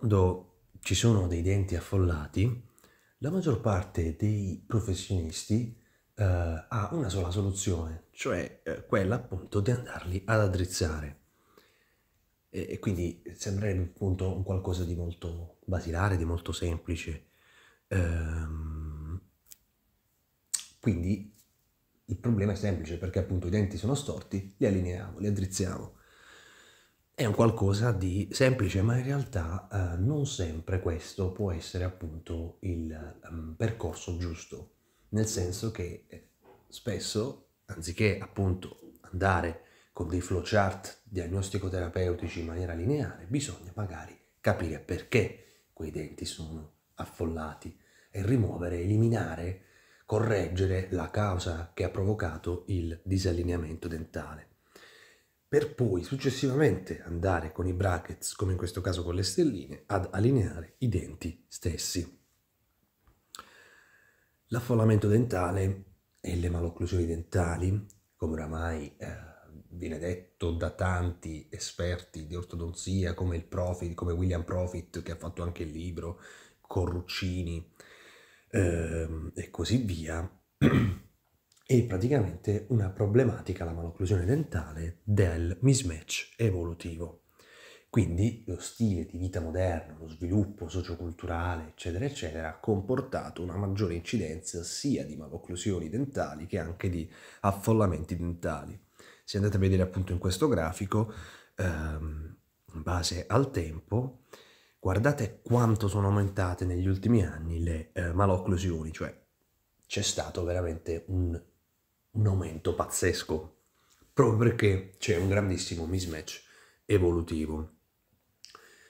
quando ci sono dei denti affollati, la maggior parte dei professionisti eh, ha una sola soluzione, cioè eh, quella appunto di andarli ad addrizzare. E, e quindi sembrerebbe appunto un qualcosa di molto basilare, di molto semplice. Ehm, quindi il problema è semplice perché appunto i denti sono storti, li allineiamo, li addrizziamo è un qualcosa di semplice, ma in realtà eh, non sempre questo può essere appunto il um, percorso giusto, nel senso che eh, spesso, anziché appunto andare con dei flowchart diagnostico-terapeutici in maniera lineare, bisogna magari capire perché quei denti sono affollati e rimuovere, eliminare, correggere la causa che ha provocato il disallineamento dentale per poi successivamente andare con i brackets, come in questo caso con le stelline, ad allineare i denti stessi. L'affollamento dentale e le malocclusioni dentali, come oramai eh, viene detto da tanti esperti di ortodonzia, come, Profit, come William Profit, che ha fatto anche il libro, Corruccini eh, e così via, è praticamente una problematica, la malocclusione dentale, del mismatch evolutivo. Quindi lo stile di vita moderno, lo sviluppo socioculturale, eccetera, eccetera, ha comportato una maggiore incidenza sia di malocclusioni dentali che anche di affollamenti dentali. Se andate a vedere appunto in questo grafico, ehm, in base al tempo, guardate quanto sono aumentate negli ultimi anni le eh, malocclusioni, cioè c'è stato veramente un un aumento pazzesco, proprio perché c'è un grandissimo mismatch evolutivo.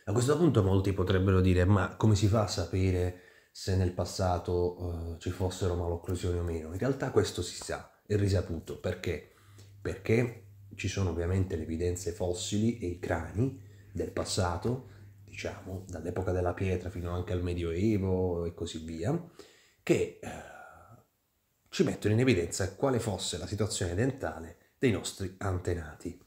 A questo punto molti potrebbero dire ma come si fa a sapere se nel passato eh, ci fossero malocclusioni o meno? In realtà questo si sa, è risaputo. Perché? Perché ci sono ovviamente le evidenze fossili e i crani del passato, diciamo dall'epoca della pietra fino anche al medioevo e così via, che... Eh, ci mettono in evidenza quale fosse la situazione dentale dei nostri antenati.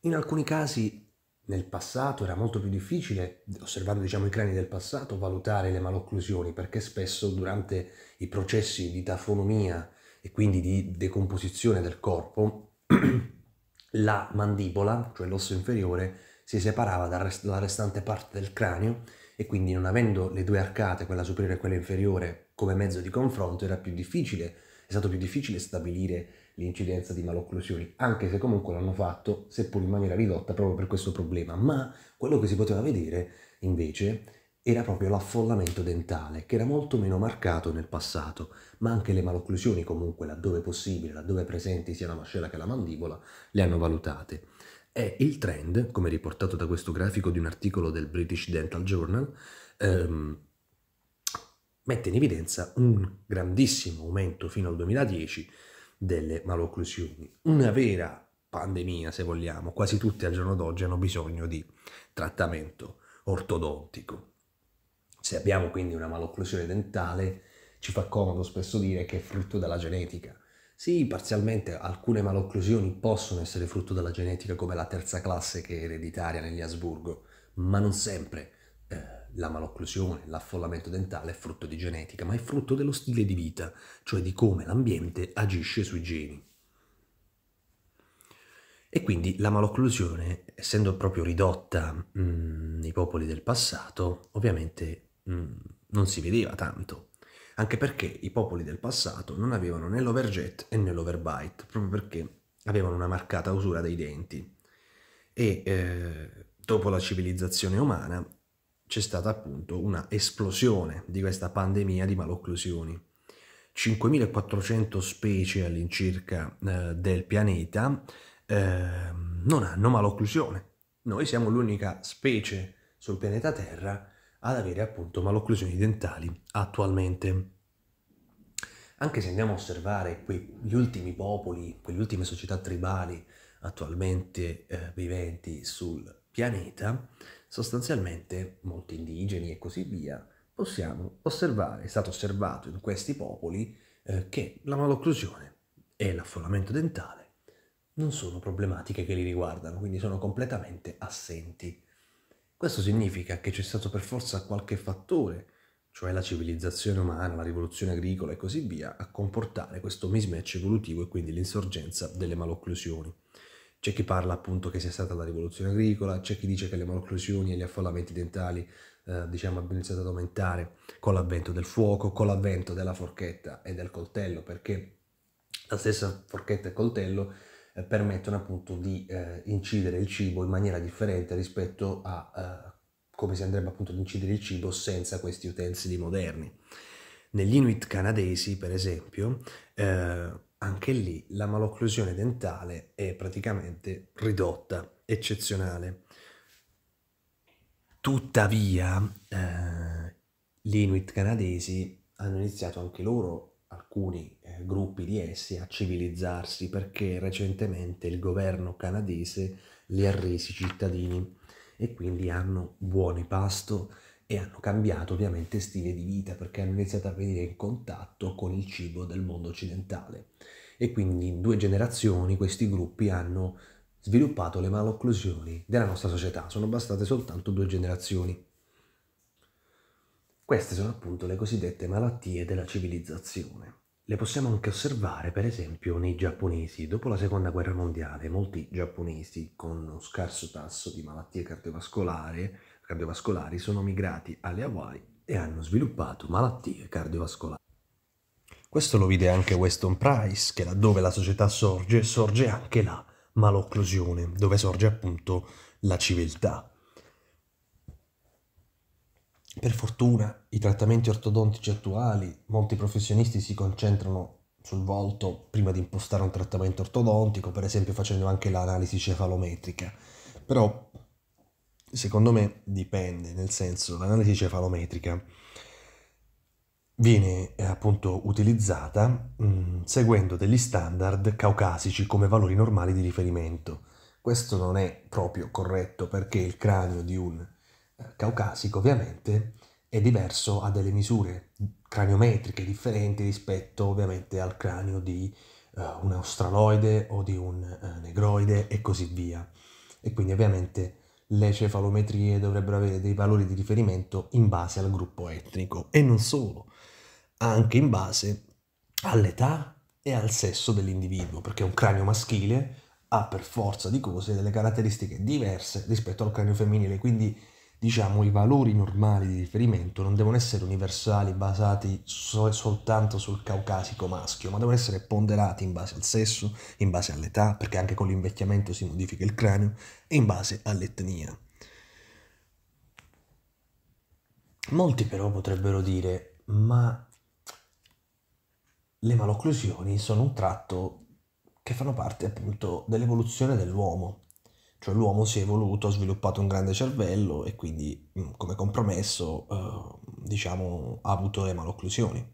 In alcuni casi nel passato era molto più difficile, osservando diciamo, i crani del passato, valutare le malocclusioni, perché spesso durante i processi di tafonomia e quindi di decomposizione del corpo, la mandibola, cioè l'osso inferiore, si separava dalla restante parte del cranio e quindi non avendo le due arcate, quella superiore e quella inferiore, come mezzo di confronto era più difficile, è stato più difficile stabilire l'incidenza di malocclusioni, anche se comunque l'hanno fatto, seppur in maniera ridotta, proprio per questo problema. Ma quello che si poteva vedere, invece, era proprio l'affollamento dentale, che era molto meno marcato nel passato, ma anche le malocclusioni comunque, laddove possibile, laddove presenti sia la mascella che la mandibola, le hanno valutate è il trend, come riportato da questo grafico di un articolo del British Dental Journal, ehm, mette in evidenza un grandissimo aumento fino al 2010 delle malocclusioni. Una vera pandemia, se vogliamo, quasi tutti al giorno d'oggi hanno bisogno di trattamento ortodontico. Se abbiamo quindi una malocclusione dentale, ci fa comodo spesso dire che è frutto della genetica, sì, parzialmente alcune malocclusioni possono essere frutto della genetica come la terza classe che è ereditaria negli Asburgo, ma non sempre. Eh, la malocclusione, l'affollamento dentale è frutto di genetica, ma è frutto dello stile di vita, cioè di come l'ambiente agisce sui geni. E quindi la malocclusione, essendo proprio ridotta mh, mm, nei popoli del passato, ovviamente mh, mm, non si vedeva tanto anche perché i popoli del passato non avevano né l'overjet né l'overbite, proprio perché avevano una marcata usura dei denti. E eh, dopo la civilizzazione umana c'è stata appunto una esplosione di questa pandemia di malocclusioni. 5.400 specie all'incirca eh, del pianeta eh, non hanno malocclusione. Noi siamo l'unica specie sul pianeta Terra ad avere appunto malocclusioni dentali attualmente. Anche se andiamo a osservare quegli ultimi popoli, quelle ultime società tribali attualmente eh, viventi sul pianeta, sostanzialmente molti indigeni e così via, possiamo osservare, è stato osservato in questi popoli eh, che la malocclusione e l'affollamento dentale non sono problematiche che li riguardano, quindi sono completamente assenti. Questo significa che c'è stato per forza qualche fattore, cioè la civilizzazione umana, la rivoluzione agricola e così via, a comportare questo mismatch evolutivo e quindi l'insorgenza delle malocclusioni. C'è chi parla appunto che sia stata la rivoluzione agricola, c'è chi dice che le malocclusioni e gli affollamenti dentali eh, diciamo abbiano iniziato ad aumentare con l'avvento del fuoco, con l'avvento della forchetta e del coltello, perché la stessa forchetta e coltello eh, permettono appunto di eh, incidere il cibo in maniera differente rispetto a eh, come si andrebbe appunto ad incidere il cibo senza questi utensili moderni. Negli Inuit canadesi, per esempio, eh, anche lì la malocclusione dentale è praticamente ridotta, eccezionale. Tuttavia, eh, gli Inuit canadesi hanno iniziato anche loro alcuni eh, gruppi di essi a civilizzarsi perché recentemente il governo canadese li ha resi cittadini e quindi hanno buoni pasto e hanno cambiato ovviamente stile di vita perché hanno iniziato a venire in contatto con il cibo del mondo occidentale e quindi in due generazioni questi gruppi hanno sviluppato le malocclusioni della nostra società, sono bastate soltanto due generazioni. Queste sono appunto le cosiddette malattie della civilizzazione. Le possiamo anche osservare per esempio nei giapponesi. Dopo la seconda guerra mondiale molti giapponesi con uno scarso tasso di malattie cardiovascolari, cardiovascolari sono migrati alle Hawaii e hanno sviluppato malattie cardiovascolari. Questo lo vide anche Weston Price, che laddove la società sorge, sorge anche la malocclusione, dove sorge appunto la civiltà. Per fortuna i trattamenti ortodontici attuali, molti professionisti si concentrano sul volto prima di impostare un trattamento ortodontico, per esempio facendo anche l'analisi cefalometrica. Però secondo me dipende, nel senso l'analisi cefalometrica viene eh, appunto utilizzata mh, mm, seguendo degli standard caucasici come valori normali di riferimento. Questo non è proprio corretto perché il cranio di un caucasico ovviamente è diverso, ha delle misure craniometriche differenti rispetto ovviamente al cranio di uh, un australoide o di un uh, negroide e così via. E quindi ovviamente le cefalometrie dovrebbero avere dei valori di riferimento in base al gruppo etnico e non solo, anche in base all'età e al sesso dell'individuo, perché un cranio maschile ha per forza di cose delle caratteristiche diverse rispetto al cranio femminile, quindi diciamo, i valori normali di riferimento non devono essere universali basati sol- soltanto sul caucasico maschio, ma devono essere ponderati in base al sesso, in base all'età, perché anche con l'invecchiamento si modifica il cranio, e in base all'etnia. Molti però potrebbero dire, ma le malocclusioni sono un tratto che fanno parte appunto dell'evoluzione dell'uomo cioè l'uomo si è evoluto, ha sviluppato un grande cervello e quindi mm, come compromesso eh, diciamo ha avuto le malocclusioni.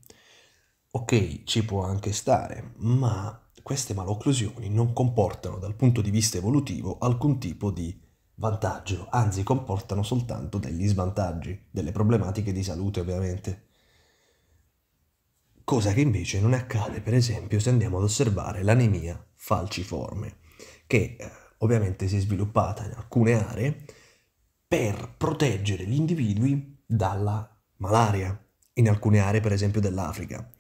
Ok, ci può anche stare, ma queste malocclusioni non comportano dal punto di vista evolutivo alcun tipo di vantaggio, anzi comportano soltanto degli svantaggi, delle problematiche di salute ovviamente. Cosa che invece non accade per esempio se andiamo ad osservare l'anemia falciforme, che eh, ovviamente si è sviluppata in alcune aree per proteggere gli individui dalla malaria, in alcune aree per esempio dell'Africa.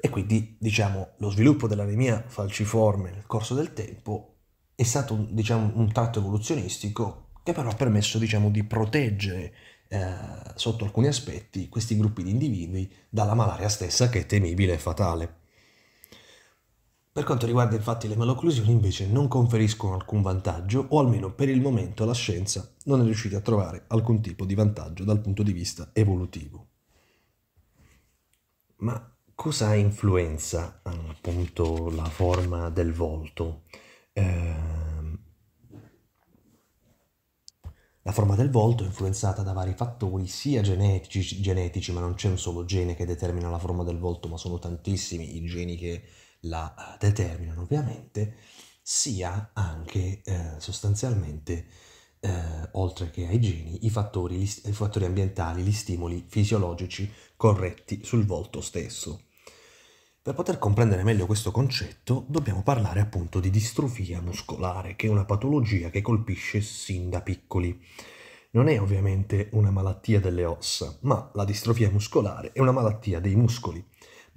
E quindi diciamo lo sviluppo dell'anemia falciforme nel corso del tempo è stato diciamo, un tratto evoluzionistico che però ha permesso diciamo, di proteggere eh, sotto alcuni aspetti questi gruppi di individui dalla malaria stessa che è temibile e fatale. Per quanto riguarda infatti le malocclusioni invece non conferiscono alcun vantaggio o almeno per il momento la scienza non è riuscita a trovare alcun tipo di vantaggio dal punto di vista evolutivo. Ma cosa influenza appunto la forma del volto? Ehm, la forma del volto è influenzata da vari fattori, sia genetici, genetici, ma non c'è un solo gene che determina la forma del volto, ma sono tantissimi i geni che la determinano ovviamente, sia anche eh, sostanzialmente, eh, oltre che ai geni, i fattori, gli, i fattori ambientali, gli stimoli fisiologici corretti sul volto stesso. Per poter comprendere meglio questo concetto dobbiamo parlare appunto di distrofia muscolare, che è una patologia che colpisce sin da piccoli. Non è ovviamente una malattia delle ossa, ma la distrofia muscolare è una malattia dei muscoli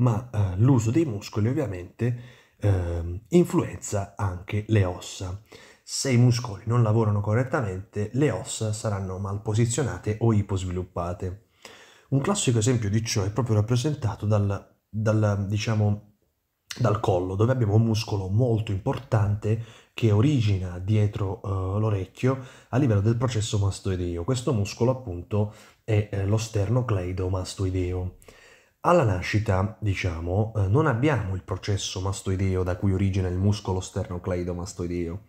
ma eh, l'uso dei muscoli ovviamente eh, influenza anche le ossa. Se i muscoli non lavorano correttamente, le ossa saranno mal posizionate o iposviluppate. Un classico esempio di ciò è proprio rappresentato dal, dal, diciamo, dal collo, dove abbiamo un muscolo molto importante che origina dietro uh, l'orecchio a livello del processo mastoideo. Questo muscolo appunto è eh, lo sternocleido mastoideo. Alla nascita, diciamo, eh, non abbiamo il processo mastoideo da cui origina il muscolo sternocleidomastoideo,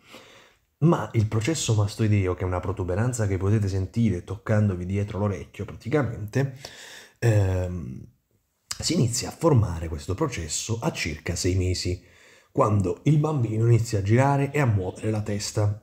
ma il processo mastoideo, che è una protuberanza che potete sentire toccandovi dietro l'orecchio praticamente, ehm, si inizia a formare questo processo a circa sei mesi, quando il bambino inizia a girare e a muovere la testa.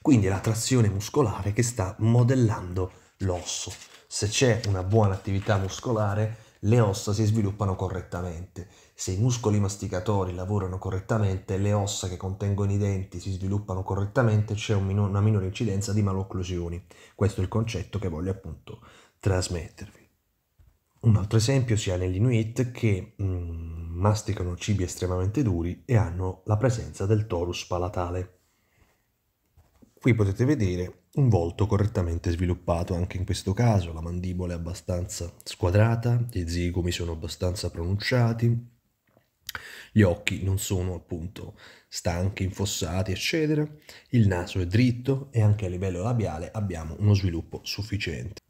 Quindi è la trazione muscolare che sta modellando l'osso. Se c'è una buona attività muscolare, le ossa si sviluppano correttamente. Se i muscoli masticatori lavorano correttamente, le ossa che contengono i denti si sviluppano correttamente, c'è una minore incidenza di malocclusioni. Questo è il concetto che voglio appunto trasmettervi. Un altro esempio si ha negli Inuit che mh, mm, masticano cibi estremamente duri e hanno la presenza del torus palatale. Qui potete vedere un volto correttamente sviluppato, anche in questo caso la mandibola è abbastanza squadrata, gli zigomi sono abbastanza pronunciati, gli occhi non sono appunto stanchi, infossati, eccetera, il naso è dritto e anche a livello labiale abbiamo uno sviluppo sufficiente.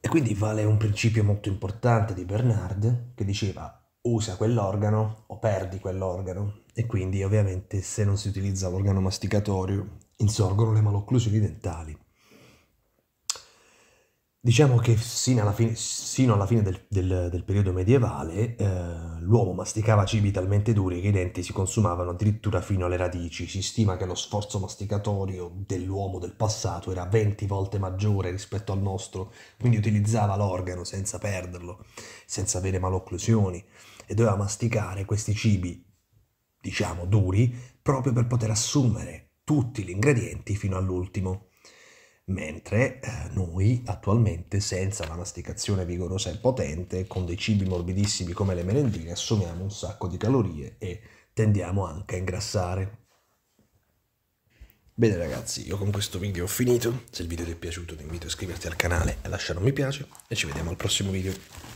E quindi vale un principio molto importante di Bernard che diceva usa quell'organo o perdi quell'organo e quindi ovviamente se non si utilizza l'organo masticatorio insorgono le malocclusioni dentali. Diciamo che sino alla fine, sino alla fine del, del, del, periodo medievale eh, l'uomo masticava cibi talmente duri che i denti si consumavano addirittura fino alle radici. Si stima che lo sforzo masticatorio dell'uomo del passato era 20 volte maggiore rispetto al nostro, quindi utilizzava l'organo senza perderlo, senza avere malocclusioni e doveva masticare questi cibi, diciamo, duri proprio per poter assumere tutti gli ingredienti fino all'ultimo. Mentre eh, noi attualmente, senza la masticazione vigorosa e potente, con dei cibi morbidissimi come le merendine, assumiamo un sacco di calorie e tendiamo anche a ingrassare. Bene ragazzi, io con questo video ho finito. Se il video ti è piaciuto ti invito a iscriverti al canale e a lasciare un mi piace e ci vediamo al prossimo video.